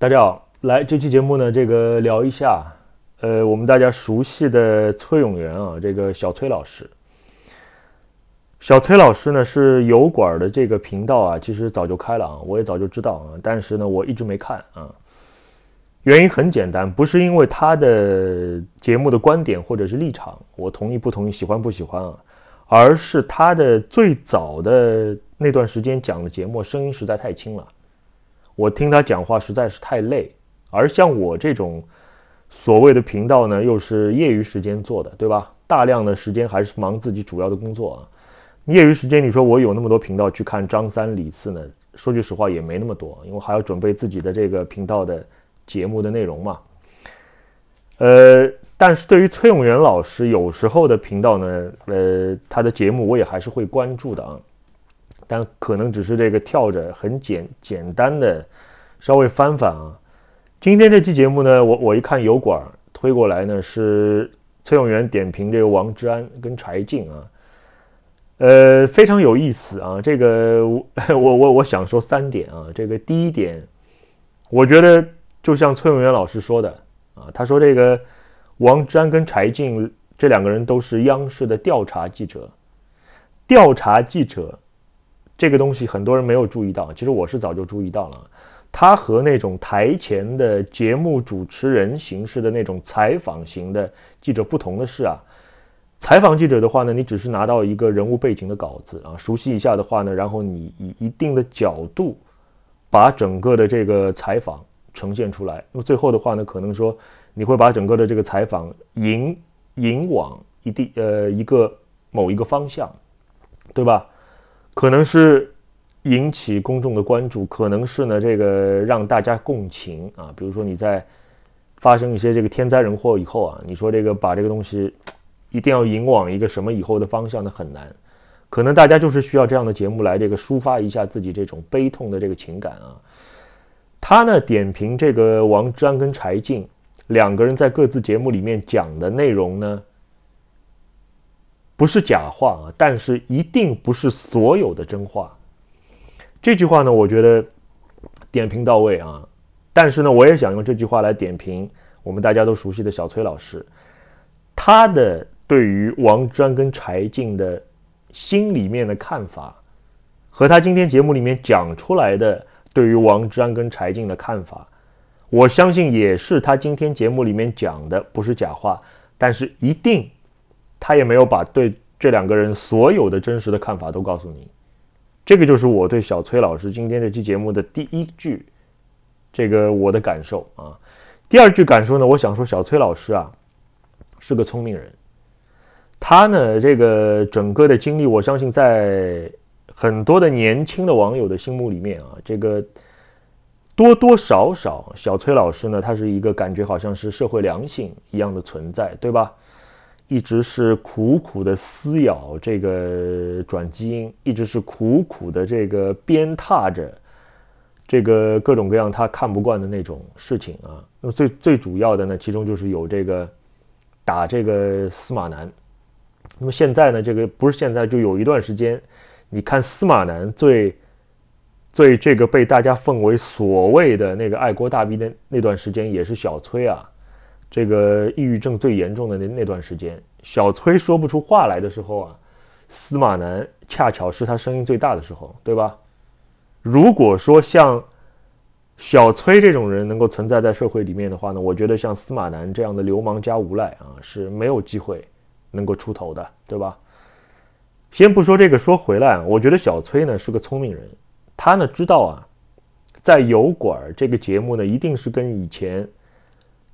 大家好，来这期节目呢，这个聊一下，呃，我们大家熟悉的崔永元啊，这个小崔老师。小崔老师呢是油管的这个频道啊，其实早就开了啊，我也早就知道啊，但是呢我一直没看啊。原因很简单，不是因为他的节目的观点或者是立场，我同意不同意，喜欢不喜欢啊，而是他的最早的那段时间讲的节目声音实在太轻了。我听他讲话实在是太累，而像我这种所谓的频道呢，又是业余时间做的，对吧？大量的时间还是忙自己主要的工作啊。业余时间你说我有那么多频道去看张三李四呢？说句实话也没那么多，因为还要准备自己的这个频道的节目的内容嘛。呃，但是对于崔永元老师有时候的频道呢，呃，他的节目我也还是会关注的啊。但可能只是这个跳着很简简单的，稍微翻翻啊。今天这期节目呢，我我一看油管推过来呢是崔永元点评这个王志安跟柴静啊，呃，非常有意思啊。这个我 我我想说三点啊。这个第一点，我觉得就像崔永元老师说的啊，他说这个王志安跟柴静这两个人都是央视的调查记者，调查记者。这个东西很多人没有注意到，其实我是早就注意到了。他和那种台前的节目主持人形式的那种采访型的记者不同的是啊，采访记者的话呢，你只是拿到一个人物背景的稿子啊，熟悉一下的话呢，然后你以一定的角度把整个的这个采访呈现出来。那么最后的话呢，可能说你会把整个的这个采访引引往一定呃一个某一个方向，对吧？可能是引起公众的关注，可能是呢这个让大家共情啊。比如说你在发生一些这个天灾人祸以后啊，你说这个把这个东西一定要引往一个什么以后的方向呢？很难。可能大家就是需要这样的节目来这个抒发一下自己这种悲痛的这个情感啊。他呢点评这个王安跟柴静两个人在各自节目里面讲的内容呢？不是假话啊，但是一定不是所有的真话。这句话呢，我觉得点评到位啊。但是呢，我也想用这句话来点评我们大家都熟悉的小崔老师，他的对于王专跟柴静的心里面的看法，和他今天节目里面讲出来的对于王专跟柴静的看法，我相信也是他今天节目里面讲的不是假话，但是一定。他也没有把对这两个人所有的真实的看法都告诉你，这个就是我对小崔老师今天这期节目的第一句，这个我的感受啊。第二句感受呢，我想说小崔老师啊是个聪明人，他呢这个整个的经历，我相信在很多的年轻的网友的心目里面啊，这个多多少少小崔老师呢，他是一个感觉好像是社会良性一样的存在，对吧？一直是苦苦的撕咬这个转基因，一直是苦苦的这个鞭挞着这个各种各样他看不惯的那种事情啊。那么最最主要的呢，其中就是有这个打这个司马南。那么现在呢，这个不是现在，就有一段时间，你看司马南最最这个被大家奉为所谓的那个爱国大兵的那段时间，也是小崔啊。这个抑郁症最严重的那那段时间，小崔说不出话来的时候啊，司马南恰巧是他声音最大的时候，对吧？如果说像小崔这种人能够存在在社会里面的话呢，我觉得像司马南这样的流氓加无赖啊是没有机会能够出头的，对吧？先不说这个，说回来，我觉得小崔呢是个聪明人，他呢知道啊，在油管这个节目呢，一定是跟以前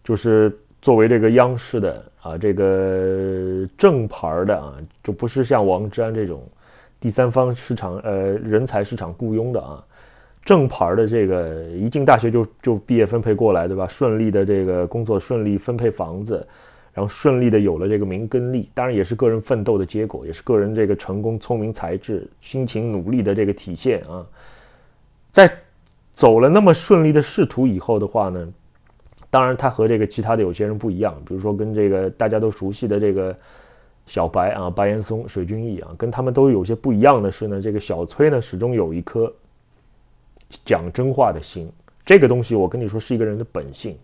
就是。作为这个央视的啊，这个正牌的啊，就不是像王志安这种第三方市场呃人才市场雇佣的啊，正牌的这个一进大学就就毕业分配过来，对吧？顺利的这个工作顺利分配房子，然后顺利的有了这个名跟利，当然也是个人奋斗的结果，也是个人这个成功、聪明才智、辛勤努力的这个体现啊。在走了那么顺利的仕途以后的话呢？当然，他和这个其他的有些人不一样，比如说跟这个大家都熟悉的这个小白啊、白岩松、水军一样，跟他们都有些不一样的是呢，这个小崔呢始终有一颗讲真话的心。这个东西我跟你说是一个人的本性，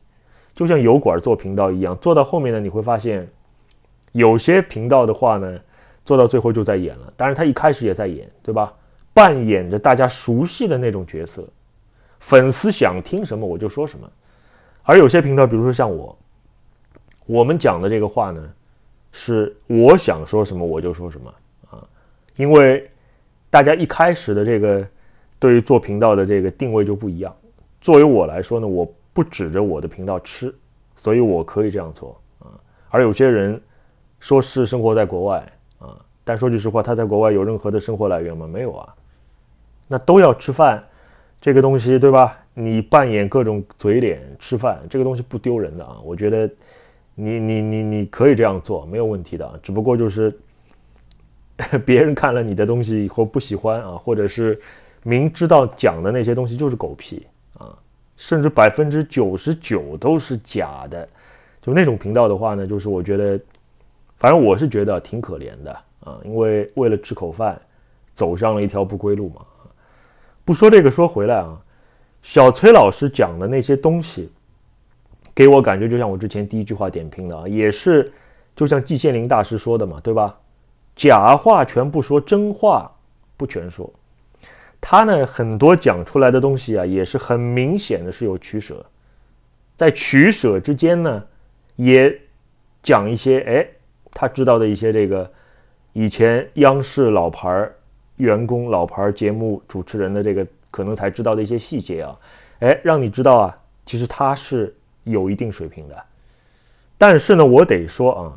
就像油管做频道一样，做到后面呢，你会发现有些频道的话呢，做到最后就在演了。当然他一开始也在演，对吧？扮演着大家熟悉的那种角色，粉丝想听什么我就说什么。而有些频道，比如说像我，我们讲的这个话呢，是我想说什么我就说什么啊，因为大家一开始的这个对于做频道的这个定位就不一样。作为我来说呢，我不指着我的频道吃，所以我可以这样做啊。而有些人说是生活在国外啊，但说句实话，他在国外有任何的生活来源吗？没有啊，那都要吃饭，这个东西对吧？你扮演各种嘴脸吃饭，这个东西不丢人的啊！我觉得，你你你你可以这样做，没有问题的只不过就是，别人看了你的东西以后不喜欢啊，或者是明知道讲的那些东西就是狗屁啊，甚至百分之九十九都是假的，就那种频道的话呢，就是我觉得，反正我是觉得挺可怜的啊，因为为了吃口饭，走上了一条不归路嘛。不说这个，说回来啊。小崔老师讲的那些东西，给我感觉就像我之前第一句话点评的啊，也是就像季羡林大师说的嘛，对吧？假话全不说，真话不全说。他呢，很多讲出来的东西啊，也是很明显的是有取舍，在取舍之间呢，也讲一些哎，他知道的一些这个以前央视老牌儿员工、老牌儿节目主持人的这个。可能才知道的一些细节啊，哎，让你知道啊，其实他是有一定水平的。但是呢，我得说啊，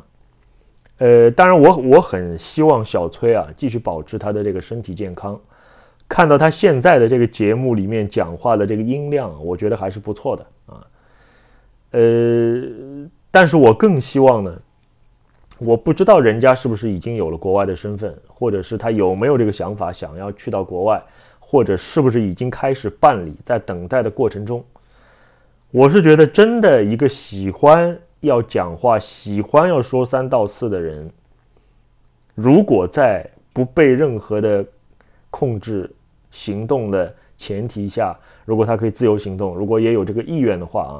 呃，当然我我很希望小崔啊继续保持他的这个身体健康。看到他现在的这个节目里面讲话的这个音量，我觉得还是不错的啊。呃，但是我更希望呢，我不知道人家是不是已经有了国外的身份，或者是他有没有这个想法，想要去到国外。或者是不是已经开始办理？在等待的过程中，我是觉得真的，一个喜欢要讲话、喜欢要说三道四的人，如果在不被任何的控制行动的前提下，如果他可以自由行动，如果也有这个意愿的话啊，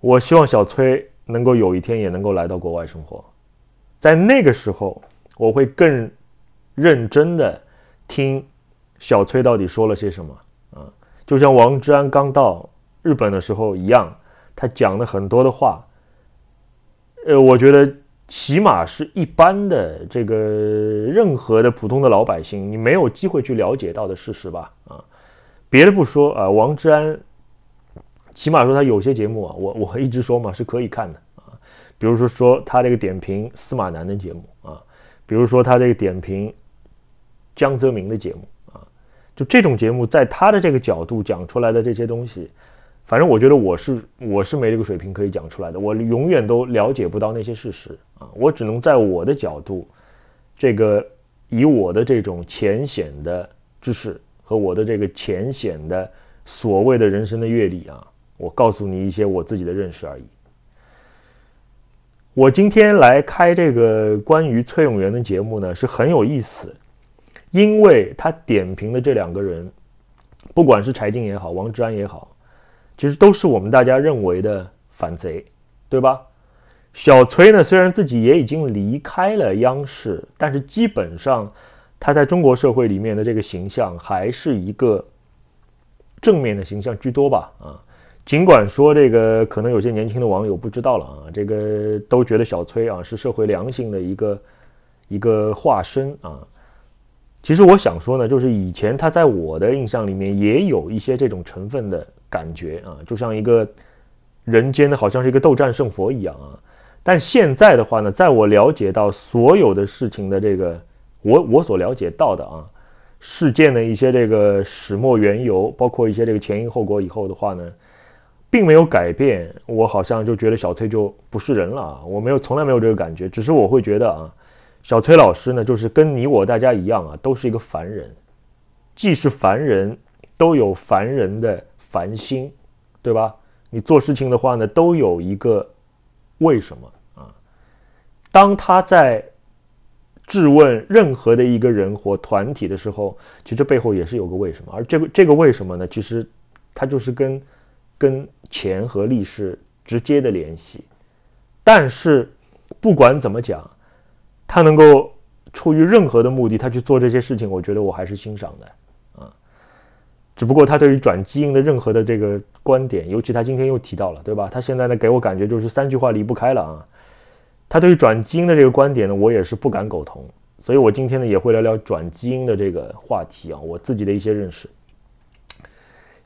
我希望小崔能够有一天也能够来到国外生活，在那个时候，我会更认真的听。小崔到底说了些什么啊？就像王志安刚到日本的时候一样，他讲了很多的话。呃，我觉得起码是一般的这个任何的普通的老百姓，你没有机会去了解到的事实吧？啊，别的不说啊，王志安起码说他有些节目啊，我我还一直说嘛，是可以看的啊。比如说说他这个点评司马南的节目啊，比如说他这个点评江泽民的节目。就这种节目，在他的这个角度讲出来的这些东西，反正我觉得我是我是没这个水平可以讲出来的，我永远都了解不到那些事实啊，我只能在我的角度，这个以我的这种浅显的知识和我的这个浅显的所谓的人生的阅历啊，我告诉你一些我自己的认识而已。我今天来开这个关于崔永元的节目呢，是很有意思。因为他点评的这两个人，不管是柴静也好，王志安也好，其实都是我们大家认为的反贼，对吧？小崔呢，虽然自己也已经离开了央视，但是基本上他在中国社会里面的这个形象还是一个正面的形象居多吧？啊，尽管说这个可能有些年轻的网友不知道了啊，这个都觉得小崔啊是社会良性的一个一个化身啊。其实我想说呢，就是以前他在我的印象里面也有一些这种成分的感觉啊，就像一个人间的好像是一个斗战胜佛一样啊。但现在的话呢，在我了解到所有的事情的这个我我所了解到的啊事件的一些这个始末缘由，包括一些这个前因后果以后的话呢，并没有改变。我好像就觉得小崔就不是人了啊，我没有从来没有这个感觉，只是我会觉得啊。小崔老师呢，就是跟你我大家一样啊，都是一个凡人，既是凡人，都有凡人的凡心，对吧？你做事情的话呢，都有一个为什么啊？当他在质问任何的一个人或团体的时候，其实背后也是有个为什么，而这个这个为什么呢？其实他就是跟跟钱和利是直接的联系。但是不管怎么讲。他能够出于任何的目的，他去做这些事情，我觉得我还是欣赏的啊。只不过他对于转基因的任何的这个观点，尤其他今天又提到了，对吧？他现在呢，给我感觉就是三句话离不开了啊。他对于转基因的这个观点呢，我也是不敢苟同。所以，我今天呢也会聊聊转基因的这个话题啊，我自己的一些认识。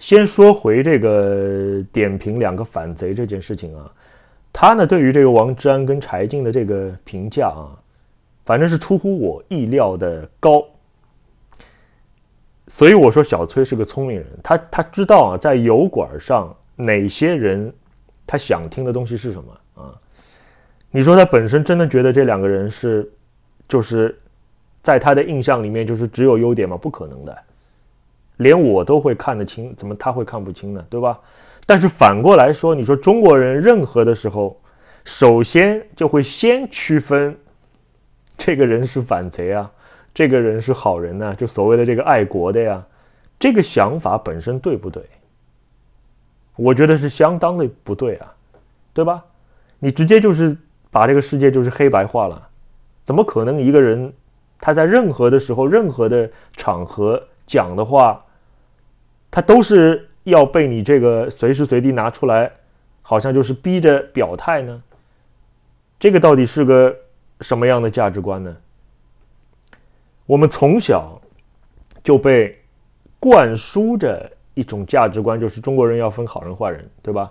先说回这个点评两个反贼这件事情啊，他呢对于这个王志安跟柴静的这个评价啊。反正是出乎我意料的高，所以我说小崔是个聪明人，他他知道啊，在油管上哪些人他想听的东西是什么啊？你说他本身真的觉得这两个人是，就是在他的印象里面就是只有优点吗？不可能的，连我都会看得清，怎么他会看不清呢？对吧？但是反过来说，你说中国人任何的时候，首先就会先区分。这个人是反贼啊，这个人是好人呢？就所谓的这个爱国的呀，这个想法本身对不对？我觉得是相当的不对啊，对吧？你直接就是把这个世界就是黑白化了，怎么可能一个人他在任何的时候、任何的场合讲的话，他都是要被你这个随时随地拿出来，好像就是逼着表态呢？这个到底是个？什么样的价值观呢？我们从小就被灌输着一种价值观，就是中国人要分好人坏人，对吧？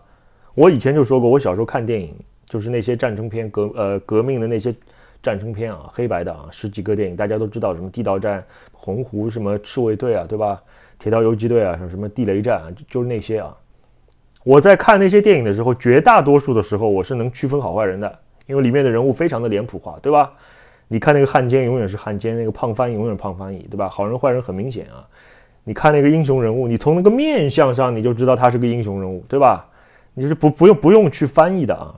我以前就说过，我小时候看电影，就是那些战争片、革呃革命的那些战争片啊，黑白的啊，十几个电影，大家都知道什么地道战、洪湖什么赤卫队啊，对吧？铁道游击队啊，什么地雷战啊，就是那些啊。我在看那些电影的时候，绝大多数的时候，我是能区分好坏人的。因为里面的人物非常的脸谱化，对吧？你看那个汉奸永远是汉奸，那个胖翻译永远胖翻译，对吧？好人坏人很明显啊。你看那个英雄人物，你从那个面相上你就知道他是个英雄人物，对吧？你是不不用不用去翻译的啊。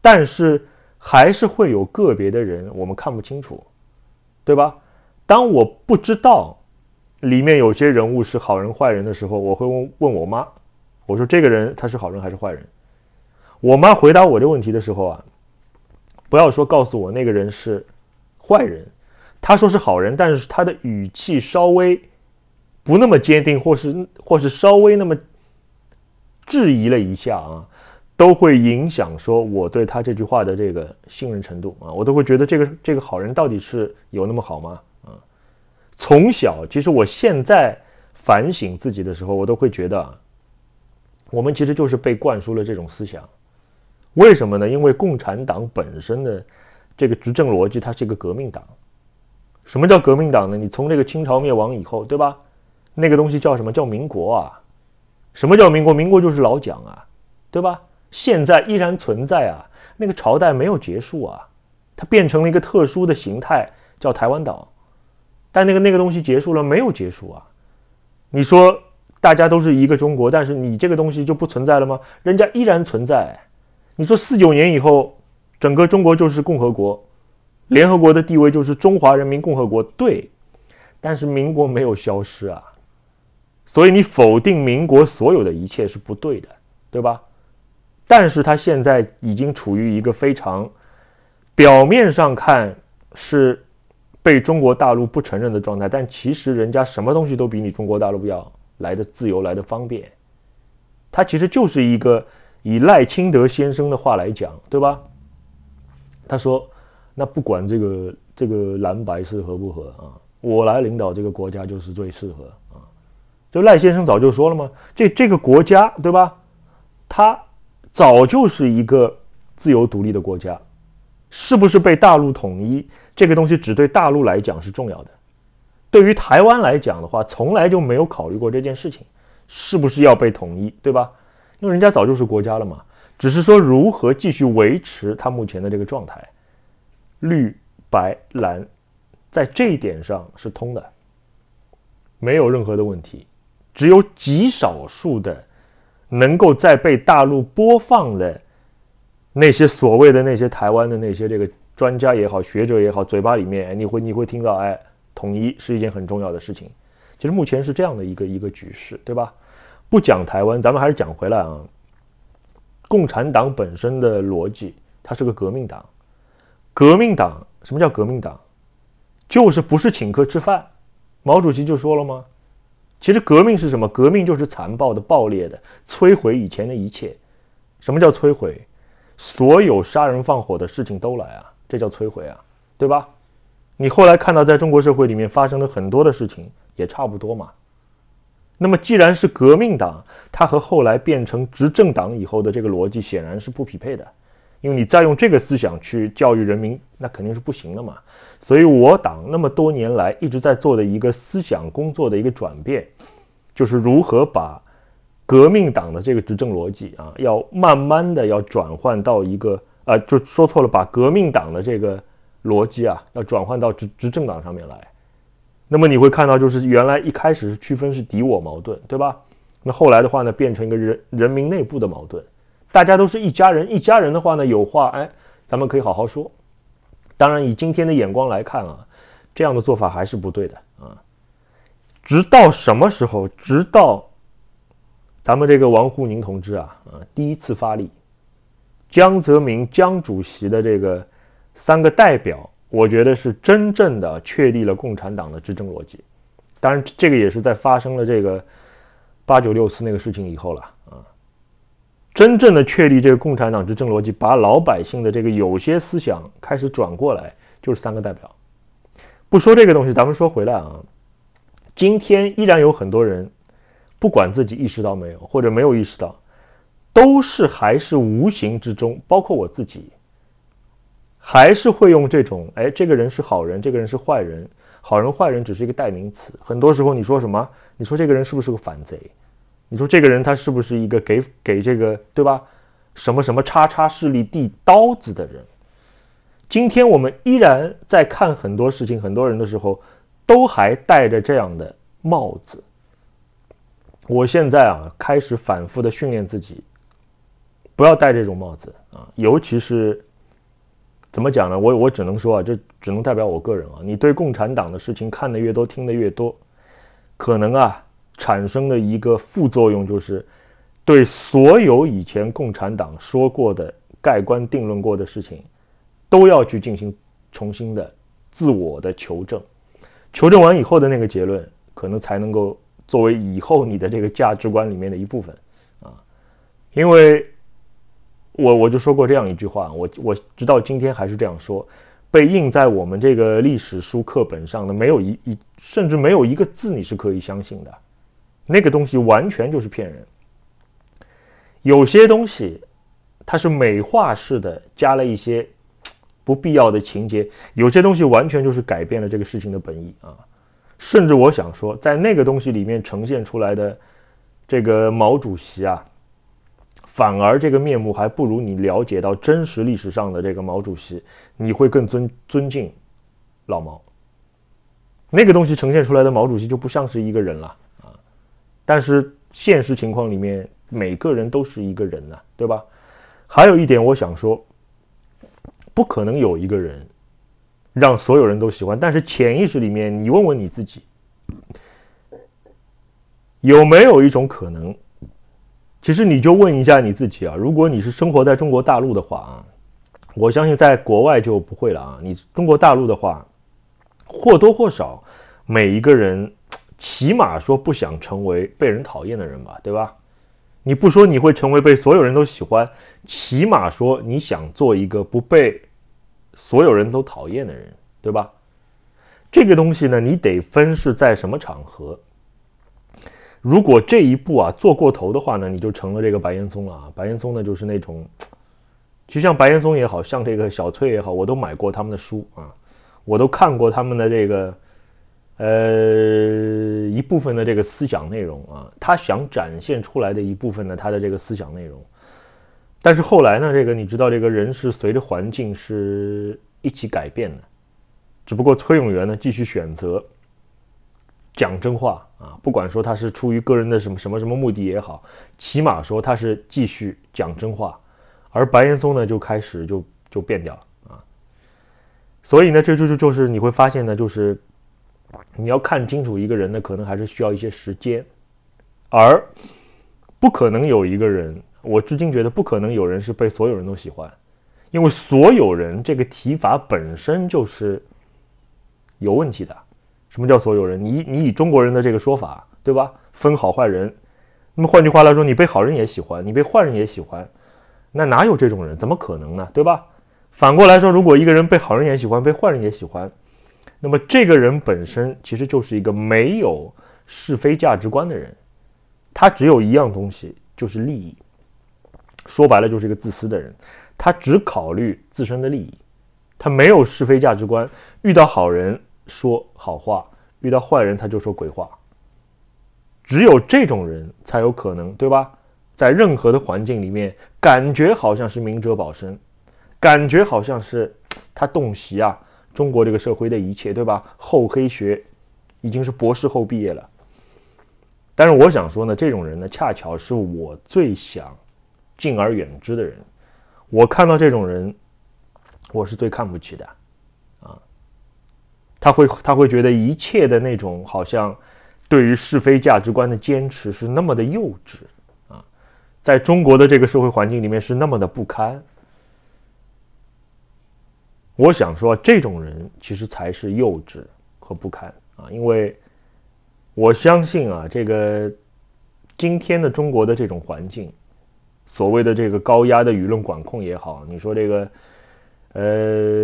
但是还是会有个别的人我们看不清楚，对吧？当我不知道里面有些人物是好人坏人的时候，我会问问我妈，我说这个人他是好人还是坏人？我妈回答我这问题的时候啊。不要说告诉我那个人是坏人，他说是好人，但是他的语气稍微不那么坚定，或是或是稍微那么质疑了一下啊，都会影响说我对他这句话的这个信任程度啊，我都会觉得这个这个好人到底是有那么好吗？啊，从小其实我现在反省自己的时候，我都会觉得啊，我们其实就是被灌输了这种思想。为什么呢？因为共产党本身的这个执政逻辑，它是一个革命党。什么叫革命党呢？你从这个清朝灭亡以后，对吧？那个东西叫什么叫民国啊？什么叫民国？民国就是老蒋啊，对吧？现在依然存在啊，那个朝代没有结束啊，它变成了一个特殊的形态，叫台湾岛。但那个那个东西结束了没有结束啊？你说大家都是一个中国，但是你这个东西就不存在了吗？人家依然存在。你说四九年以后，整个中国就是共和国，联合国的地位就是中华人民共和国。对，但是民国没有消失啊，所以你否定民国所有的一切是不对的，对吧？但是它现在已经处于一个非常，表面上看是被中国大陆不承认的状态，但其实人家什么东西都比你中国大陆要来的自由，来的方便。它其实就是一个。以赖清德先生的话来讲，对吧？他说：“那不管这个这个蓝白是合不合啊，我来领导这个国家就是最适合啊。”就赖先生早就说了嘛，这这个国家，对吧？他早就是一个自由独立的国家，是不是被大陆统一？这个东西只对大陆来讲是重要的，对于台湾来讲的话，从来就没有考虑过这件事情，是不是要被统一？对吧？因为人家早就是国家了嘛，只是说如何继续维持他目前的这个状态，绿白蓝，在这一点上是通的，没有任何的问题，只有极少数的能够在被大陆播放的那些所谓的那些台湾的那些这个专家也好学者也好，嘴巴里面你会你会听到哎，统一是一件很重要的事情，其实目前是这样的一个一个局势，对吧？不讲台湾，咱们还是讲回来啊。共产党本身的逻辑，它是个革命党。革命党，什么叫革命党？就是不是请客吃饭。毛主席就说了吗？其实革命是什么？革命就是残暴的、暴烈的、摧毁以前的一切。什么叫摧毁？所有杀人放火的事情都来啊，这叫摧毁啊，对吧？你后来看到在中国社会里面发生了很多的事情，也差不多嘛。那么，既然是革命党，它和后来变成执政党以后的这个逻辑显然是不匹配的，因为你再用这个思想去教育人民，那肯定是不行的嘛。所以，我党那么多年来一直在做的一个思想工作的一个转变，就是如何把革命党的这个执政逻辑啊，要慢慢的要转换到一个呃，就说错了，把革命党的这个逻辑啊，要转换到执执政党上面来。那么你会看到，就是原来一开始是区分是敌我矛盾，对吧？那后来的话呢，变成一个人人民内部的矛盾，大家都是一家人，一家人的话呢，有话哎，咱们可以好好说。当然，以今天的眼光来看啊，这样的做法还是不对的啊。直到什么时候？直到咱们这个王沪宁同志啊，啊，第一次发力，江泽民江主席的这个三个代表。我觉得是真正的确立了共产党的执政逻辑，当然这个也是在发生了这个八九六四那个事情以后了啊，真正的确立这个共产党执政逻辑，把老百姓的这个有些思想开始转过来，就是三个代表。不说这个东西，咱们说回来啊，今天依然有很多人，不管自己意识到没有，或者没有意识到，都是还是无形之中，包括我自己。还是会用这种哎，这个人是好人，这个人是坏人，好人坏人只是一个代名词。很多时候你说什么，你说这个人是不是个反贼？你说这个人他是不是一个给给这个对吧？什么什么叉叉势力递刀子的人？今天我们依然在看很多事情、很多人的时候，都还戴着这样的帽子。我现在啊，开始反复的训练自己，不要戴这种帽子啊，尤其是。怎么讲呢？我我只能说啊，这只能代表我个人啊。你对共产党的事情看得越多，听得越多，可能啊产生的一个副作用就是，对所有以前共产党说过的、盖棺定论过的事情，都要去进行重新的自我的求证。求证完以后的那个结论，可能才能够作为以后你的这个价值观里面的一部分啊，因为。我我就说过这样一句话，我我直到今天还是这样说，被印在我们这个历史书课本上的，没有一一甚至没有一个字你是可以相信的，那个东西完全就是骗人。有些东西它是美化式的，加了一些不必要的情节；有些东西完全就是改变了这个事情的本意啊。甚至我想说，在那个东西里面呈现出来的这个毛主席啊。反而这个面目还不如你了解到真实历史上的这个毛主席，你会更尊尊敬老毛。那个东西呈现出来的毛主席就不像是一个人了啊！但是现实情况里面，每个人都是一个人呐，对吧？还有一点我想说，不可能有一个人让所有人都喜欢。但是潜意识里面，你问问你自己，有没有一种可能？其实你就问一下你自己啊，如果你是生活在中国大陆的话啊，我相信在国外就不会了啊。你中国大陆的话，或多或少，每一个人，起码说不想成为被人讨厌的人吧，对吧？你不说你会成为被所有人都喜欢，起码说你想做一个不被所有人都讨厌的人，对吧？这个东西呢，你得分是在什么场合。如果这一步啊做过头的话呢，你就成了这个白岩松了啊。白岩松呢，就是那种，其实像白岩松也好像这个小崔也好，我都买过他们的书啊，我都看过他们的这个呃一部分的这个思想内容啊，他想展现出来的一部分呢，他的这个思想内容。但是后来呢，这个你知道，这个人是随着环境是一起改变的，只不过崔永元呢继续选择。讲真话啊，不管说他是出于个人的什么什么什么目的也好，起码说他是继续讲真话，而白岩松呢就开始就就变掉了啊。所以呢，这就就就是你会发现呢，就是你要看清楚一个人呢，可能还是需要一些时间，而不可能有一个人，我至今觉得不可能有人是被所有人都喜欢，因为所有人这个提法本身就是有问题的。什么叫所有人？你你以中国人的这个说法，对吧？分好坏人。那么换句话来说，你被好人也喜欢，你被坏人也喜欢，那哪有这种人？怎么可能呢？对吧？反过来说，如果一个人被好人也喜欢，被坏人也喜欢，那么这个人本身其实就是一个没有是非价值观的人。他只有一样东西，就是利益。说白了，就是一个自私的人。他只考虑自身的利益，他没有是非价值观。遇到好人。说好话，遇到坏人他就说鬼话。只有这种人才有可能，对吧？在任何的环境里面，感觉好像是明哲保身，感觉好像是他洞悉啊中国这个社会的一切，对吧？厚黑学已经是博士后毕业了。但是我想说呢，这种人呢，恰巧是我最想敬而远之的人。我看到这种人，我是最看不起的。他会，他会觉得一切的那种好像，对于是非价值观的坚持是那么的幼稚啊，在中国的这个社会环境里面是那么的不堪。我想说，这种人其实才是幼稚和不堪啊，因为我相信啊，这个今天的中国的这种环境，所谓的这个高压的舆论管控也好，你说这个，呃。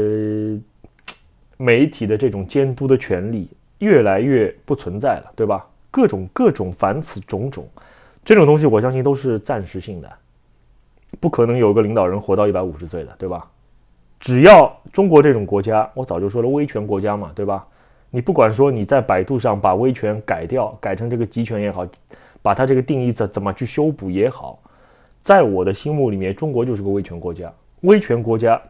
媒体的这种监督的权利越来越不存在了，对吧？各种各种凡此种种，这种东西我相信都是暂时性的，不可能有个领导人活到一百五十岁的，对吧？只要中国这种国家，我早就说了，威权国家嘛，对吧？你不管说你在百度上把威权改掉，改成这个集权也好，把它这个定义怎怎么去修补也好，在我的心目里面，中国就是个威权国家，威权国家。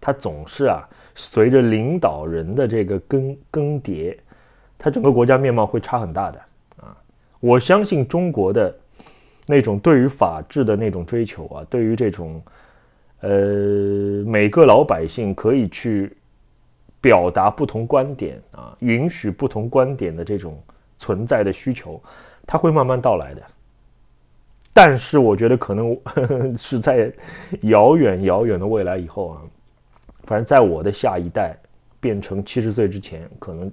它总是啊，随着领导人的这个更更迭，它整个国家面貌会差很大的啊。我相信中国的那种对于法治的那种追求啊，对于这种呃每个老百姓可以去表达不同观点啊，允许不同观点的这种存在的需求，它会慢慢到来的。但是我觉得可能 是在遥远遥远的未来以后啊。反正在我的下一代变成七十岁之前，可能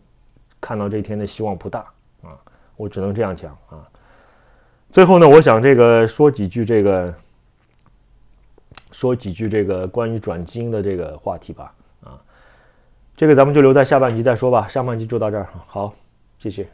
看到这一天的希望不大啊！我只能这样讲啊。最后呢，我想这个说几句这个，说几句这个关于转基因的这个话题吧啊。这个咱们就留在下半集再说吧，上半集就到这儿。好，谢谢。